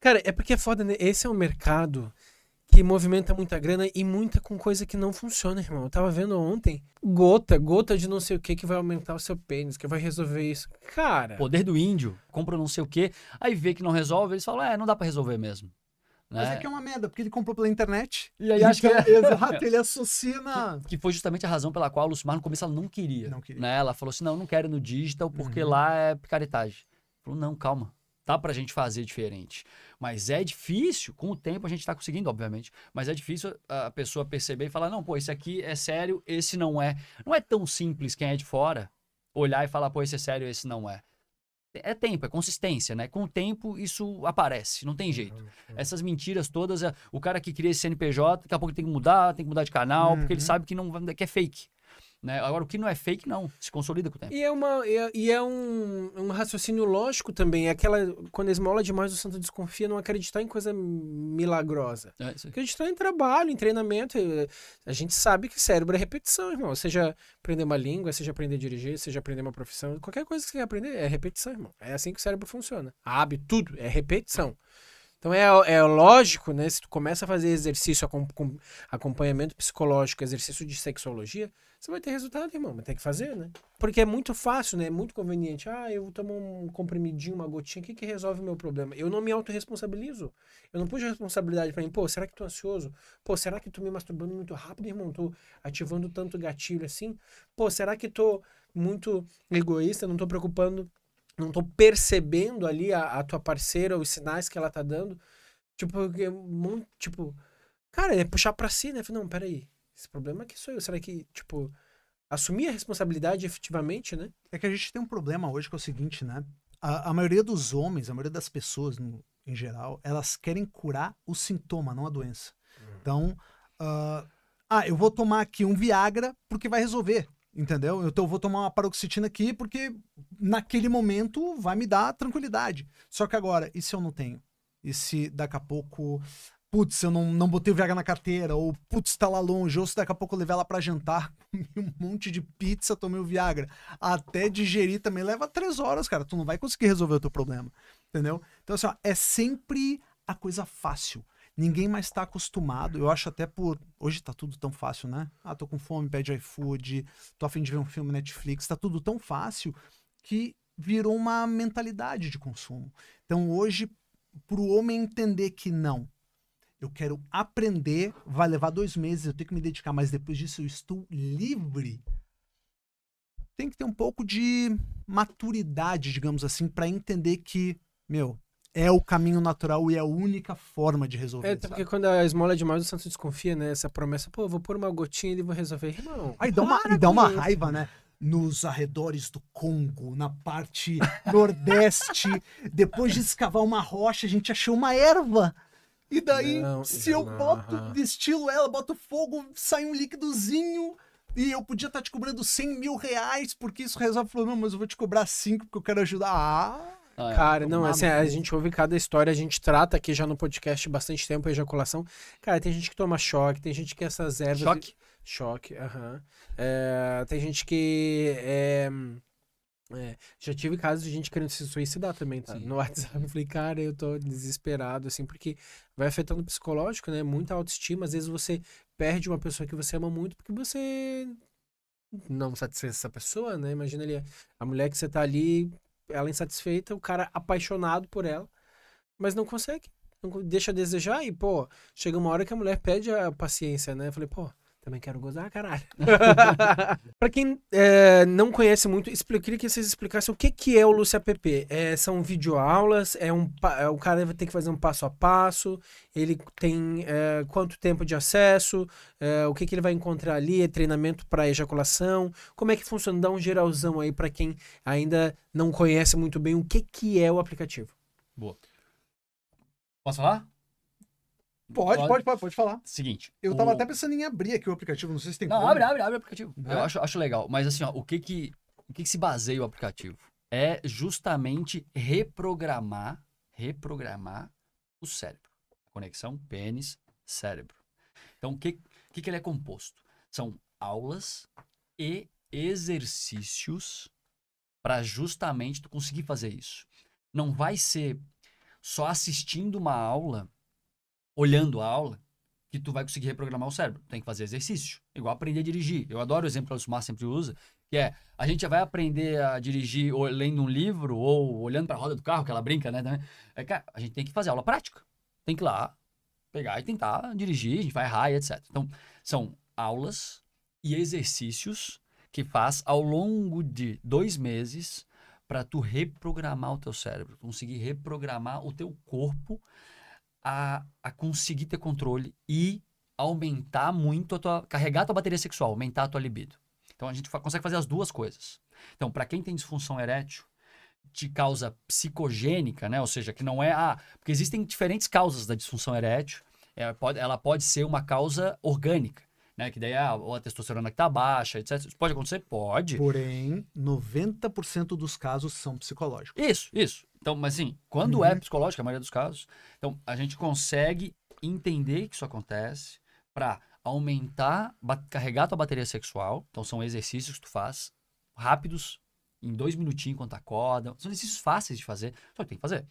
Cara, é porque é foda, né? Esse é um mercado que movimenta muita grana e muita com coisa que não funciona, irmão. Eu tava vendo ontem gota, gota de não sei o que que vai aumentar o seu pênis, que vai resolver isso. Cara. Poder do índio, compra não sei o que, aí vê que não resolve, eles falam, é, não dá para resolver mesmo. Né? Mas é que é uma merda, porque ele comprou pela internet. E aí acho que. É... Exato, ele associa na. Que, que, foi justamente a razão pela qual a Lucimar no começo ela não queria. Não queria. Né? Ela falou assim: não, não quero no digital, porque uhum. lá é picaretagem. Falou, não, calma Tá para a gente fazer diferente. Mas é difícil, com o tempo a gente está conseguindo, obviamente, mas é difícil a pessoa perceber e falar: não, pô, esse aqui é sério, esse não é. Não é tão simples quem é de fora olhar e falar: pô, esse é sério, esse não é. É tempo, é consistência, né? Com o tempo isso aparece, não tem jeito. É. Essas mentiras todas, é, o cara que cria esse CNPJ, daqui a pouco tem que mudar, tem que mudar de canal, uhum. porque ele uhum. sabe que não que é fake. Né? Agora, o que não é fake, não. Se consolida com o tempo. E é, uma, é, e é um, um, raciocínio lógico também. É aquela, quando esmola é demais, o santo desconfia não acreditar em coisa milagrosa. É, acreditar tá em trabalho, em treinamento. Eh, a gente sabe que cérebro é repetição, irmão. Seja aprender uma língua, seja aprender a dirigir, seja aprender uma profissão. Qualquer coisa que você quer aprender é repetição, irmão. É assim que o cérebro funciona. Hábito, tudo é repetição. É. Então é, é lógico, né? Se tu começa a fazer exercício, acompanhamento psicológico, exercício de sexologia, você vai ter resultado, irmão, mas tem que fazer, né? Porque é muito fácil, né? É muito conveniente. Ah, eu tomo um comprimidinho, uma gotinha, o que, que resolve o meu problema? Eu não me autorresponsabilizo. Eu não puxo responsabilidade para mim. Pô, será que tu é ansioso? Pô, será que tu me masturbando muito rápido, irmão? Tô ativando tanto gatilho assim? Pô, será que tô muito egoísta? Não tô preocupando não tô percebendo ali a, a, tua parceira, os sinais que ela tá dando. Tipo, é muito, tipo, cara, é puxar pra si, né? Falei, não, peraí, esse problema aqui sou eu. Será que, tipo, assumir a responsabilidade efetivamente, né? É que a gente tem um problema hoje que é o seguinte, né? A, a maioria dos homens, a maioria das pessoas no, em geral, elas querem curar o sintoma, não a doença. Hum. Então, uh, ah, eu vou tomar aqui um Viagra porque vai resolver. Entendeu? Então eu vou tomar uma paroxetina aqui porque naquele momento vai me dar tranquilidade. Só que agora, e se eu não tenho? E se daqui a pouco, putz, eu não, não botei o VH na carteira, ou putz, tá lá longe, ou se daqui a pouco eu levar ela pra jantar, comi um monte de pizza, tomei o Viagra. Até digerir também leva três horas, cara. Tu não vai conseguir resolver o teu problema. Entendeu? Então, assim, ó, é sempre a coisa fácil ninguém mais está acostumado. Eu acho até por. Hoje tá tudo tão fácil, né? Ah, tô com fome, pede iFood, tô afim de ver um filme Netflix, tá tudo tão fácil que virou uma mentalidade de consumo. Então hoje, para o homem entender que não, eu quero aprender, vai levar dois meses, eu tenho que me dedicar, mas depois disso eu estou livre. Tem que ter um pouco de maturidade, digamos assim, para entender que, meu, é o caminho natural e é a única forma de resolver. É, porque quando a esmola é demais, o Santo desconfia, né? Essa promessa, pô, vou pôr uma gotinha e vou resolver. Irmão, Aí ah, dá uma, dá uma raiva, né? Nos arredores do Congo, na parte nordeste, depois de escavar uma rocha, a gente achou uma erva. E daí, não, se eu boto, não. destilo ela, boto fogo, sai um líquidozinho e eu podia estar tá te cobrando 100 mil reais, porque isso resolve Falou, não, mas eu vou te cobrar 5 porque eu quero ajudar. Ah! Ah, é. cara, não, assim, a gente ouve cada história, a gente trata aqui já no podcast bastante tempo a ejaculação. Cara, tem gente que toma choque, tem gente que essas ervas. Choque? Choque, aham. Uh -huh. é, tem gente que. É... É, já tive casos de gente querendo se suicidar também, tá? No WhatsApp, eu falei, cara, eu tô desesperado, assim, porque vai afetando o psicológico, né? Muita autoestima, às vezes você perde uma pessoa que você ama muito porque você não satisfez essa pessoa, né? Imagina ali, a mulher que você tá ali ela é insatisfeita, o cara apaixonado por ela, mas não consegue. Não, deixa a desejar e, pô, chega uma hora que a mulher pede a paciência, né? Eu falei, pô, também quero gozar, caralho. pra quem é, não conhece muito, eu queria que vocês explicassem o que, que é o Lúcia É, são videoaulas, é um, é, o cara tem que fazer um passo a passo, ele tem é, quanto tempo de acesso, eh, o que, que ele vai encontrar ali, é treinamento para ejaculação, como é que funciona? Dá um geralzão aí para quem ainda não conhece muito bem o que, que é o aplicativo. Boa. Posso falar? Pode, pode, pode, pode, falar. Seguinte. Eu tava o... até pensando em abrir aqui o aplicativo, não sei se tem Não, como. abre, abre, abre o aplicativo. É. Eu acho, acho legal. Mas assim, ó, o que que, o que que se baseia o aplicativo? É justamente reprogramar, reprogramar o cérebro. Conexão pênis, cérebro. Então, o que, que que ele é composto? São aulas e exercícios para justamente tu conseguir fazer isso. Não vai ser só assistindo uma aula olhando a aula que tu vai conseguir reprogramar o cérebro. Tem que fazer exercício. Igual aprender a dirigir. Eu adoro o exemplo que o Sumar sempre usa, que é a gente vai aprender a dirigir ou lendo um livro ou olhando para a roda do carro, que ela brinca, né? É, a gente tem que fazer aula prática. Tem que ir lá pegar e tentar dirigir, a gente vai errar e etc. Então, são aulas e exercícios que faz ao longo de dois meses para tu reprogramar o teu cérebro, conseguir reprogramar o teu corpo a, a conseguir ter controle e aumentar muito a tua. carregar a tua bateria sexual, aumentar a tua libido. Então a gente consegue fazer as duas coisas. Então, para quem tem disfunção erétil, de causa psicogênica, né? Ou seja, que não é a. Ah, porque existem diferentes causas da disfunção erétil. É, pode, ela pode ser uma causa orgânica né? Que daí ah, a testosterona que tá baixa, etc. Isso pode acontecer? Pode. Porém, 90% dos casos são psicológicos. Isso, isso. Então, mas assim, quando uhum. é psicológico, a maioria dos casos, então a gente consegue entender que isso acontece para aumentar, carregar tua bateria sexual. Então, são exercícios que tu faz rápidos, em dois minutinhos enquanto tá acorda. São exercícios fáceis de fazer, só que tem que fazer.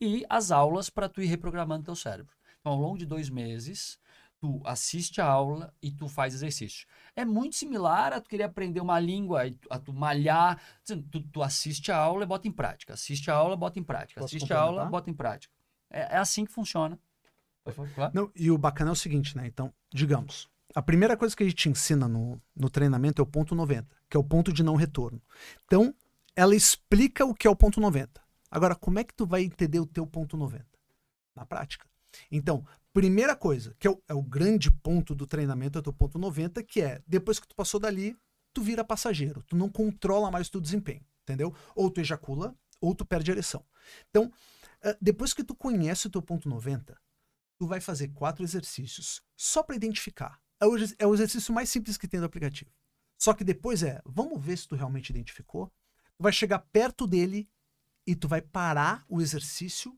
E as aulas para tu ir reprogramando teu cérebro. Então, ao longo de dois meses, tu assiste a aula e tu faz exercício. É muito similar a tu querer aprender uma língua, a tu malhar. Assim, tu, tu assiste a aula e bota em prática. Assiste a aula, bota em prática. Posso assiste a aula, bota em prática. É, é assim que funciona. Não, e o bacana é o seguinte, né? Então, digamos, a primeira coisa que a gente ensina no, no treinamento é o ponto 90, que é o ponto de não retorno. Então, ela explica o que é o ponto 90. Agora, como é que tu vai entender o teu ponto 90? Na prática. Então, Primeira coisa, que é o, é o grande ponto do treinamento, é o teu ponto 90, que é, depois que tu passou dali, tu vira passageiro, tu não controla mais o teu desempenho, entendeu? Ou tu ejacula, ou tu perde a ereção. Então, eh, depois que tu conhece o teu ponto 90, tu vai fazer quatro exercícios só para identificar. É o, é o exercício mais simples que tem do aplicativo. Só que depois é, vamos ver se tu realmente identificou. Tu vai chegar perto dele e tu vai parar o exercício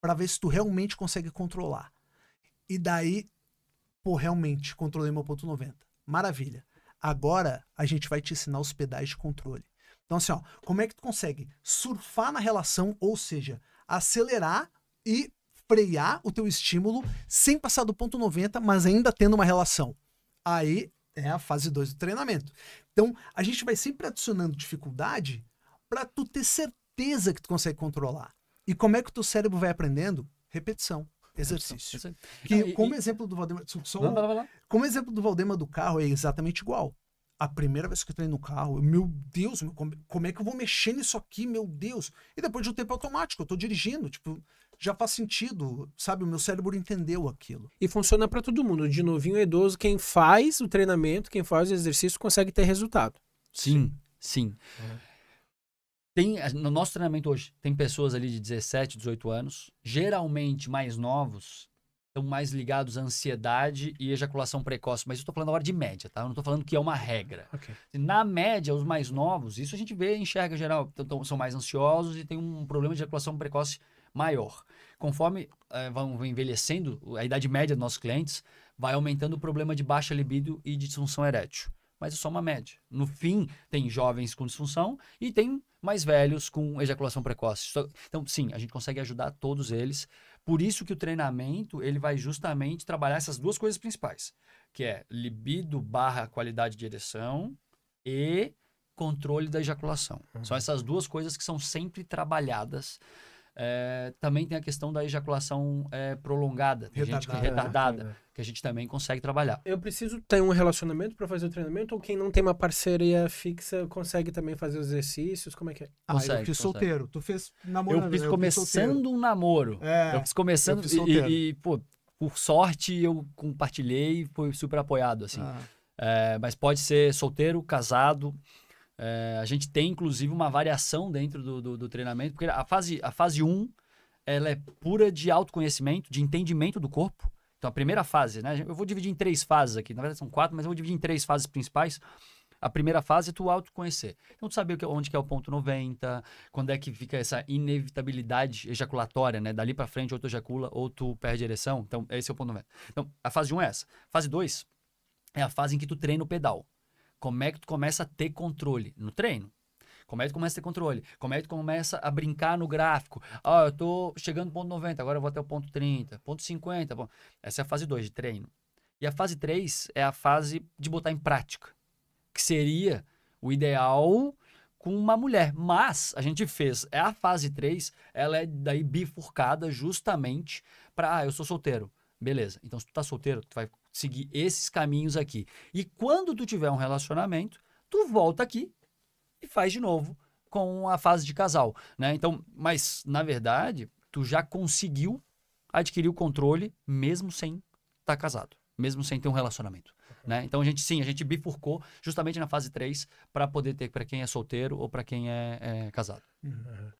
para ver se tu realmente consegue controlar. E daí, pô, realmente, controlei meu ponto 90. Maravilha. Agora a gente vai te ensinar os pedais de controle. Então, assim, ó, como é que tu consegue surfar na relação, ou seja, acelerar e frear o teu estímulo sem passar do ponto 90, mas ainda tendo uma relação. Aí é a fase 2 do treinamento. Então, a gente vai sempre adicionando dificuldade para tu ter certeza que tu consegue controlar. E como é que o teu cérebro vai aprendendo? Repetição exercício. que, como exemplo do Valdemar, só, como exemplo do Valdemar do carro é exatamente igual. A primeira vez que eu entrei no carro, eu, meu Deus, meu, como é que eu vou mexer nisso aqui, meu Deus? E depois de um tempo automático, eu tô dirigindo, tipo, já faz sentido, sabe? O meu cérebro entendeu aquilo. E funciona para todo mundo, de novinho a idoso, quem faz o treinamento, quem faz o exercício consegue ter resultado. Sim, sim. sim. É. Tem, no nosso treinamento hoje, tem pessoas ali de 17, 18 anos, geralmente mais novos, estão mais ligados à ansiedade e ejaculação precoce, mas eu estou falando a hora de média, tá? Eu não estou falando que é uma regra. Okay. Na média, os mais novos, isso a gente vê, enxerga geral, então, são mais ansiosos e tem um problema de ejaculação precoce maior. Conforme é, vão envelhecendo, a idade média dos nossos clientes vai aumentando o problema de baixa libido e disfunção erétil mas é só uma média. No fim, tem jovens com disfunção e tem mais velhos com ejaculação precoce. Então, sim, a gente consegue ajudar todos eles. Por isso que o treinamento ele vai justamente trabalhar essas duas coisas principais, que é libido barra qualidade de ereção e controle da ejaculação. Uhum. São essas duas coisas que são sempre trabalhadas é, também tem a questão da ejaculação é, prolongada, tem retardada, gente que, é né? retardada, que a gente também consegue trabalhar. Eu preciso ter um relacionamento para fazer o treinamento ou quem não tem uma parceria fixa consegue também fazer os exercícios? Como é que é? Consegue, ah, eu fiz consegue. solteiro. Tu fez namorando. Eu fiz eu começando fiz um namoro. É, eu fiz começando eu fiz e, e, pô, por sorte eu compartilhei, foi super apoiado assim. Ah. É, mas pode ser solteiro, casado. É, a gente tem, inclusive, uma variação dentro do, do, do, treinamento, porque a fase, a fase 1 ela é pura de autoconhecimento, de entendimento do corpo. Então, a primeira fase, né? Eu vou dividir em três fases aqui. Na verdade, são quatro, mas eu vou dividir em três fases principais. A primeira fase é tu autoconhecer. Então, tu saber onde que é o ponto 90, quando é que fica essa inevitabilidade ejaculatória, né? Dali para frente, ou tu ejacula, ou tu perde ereção. Então, esse é o ponto 90. Então, a fase 1 é essa. Fase 2 é a fase em que tu treina o pedal. Como é que tu começa a ter controle? No treino. Como é que tu começa a ter controle? Como é que tu começa a brincar no gráfico? Ah, eu tô chegando no ponto 90, agora eu vou até o ponto 30, ponto 50. Bom, essa é a fase 2 de treino. E a fase 3 é a fase de botar em prática, que seria o ideal com uma mulher. Mas a gente fez, é a fase 3, ela é daí bifurcada justamente para, ah, eu sou solteiro. Beleza. Então se tu tá solteiro, tu vai seguir esses caminhos aqui. E quando tu tiver um relacionamento, tu volta aqui e faz de novo com a fase de casal, né? Então, mas na verdade, tu já conseguiu adquirir o controle mesmo sem estar tá casado, mesmo sem ter um relacionamento. Né? Então a gente sim, a gente bifurcou justamente na fase 3 para poder ter para quem é solteiro ou para quem é, é casado. Uhum.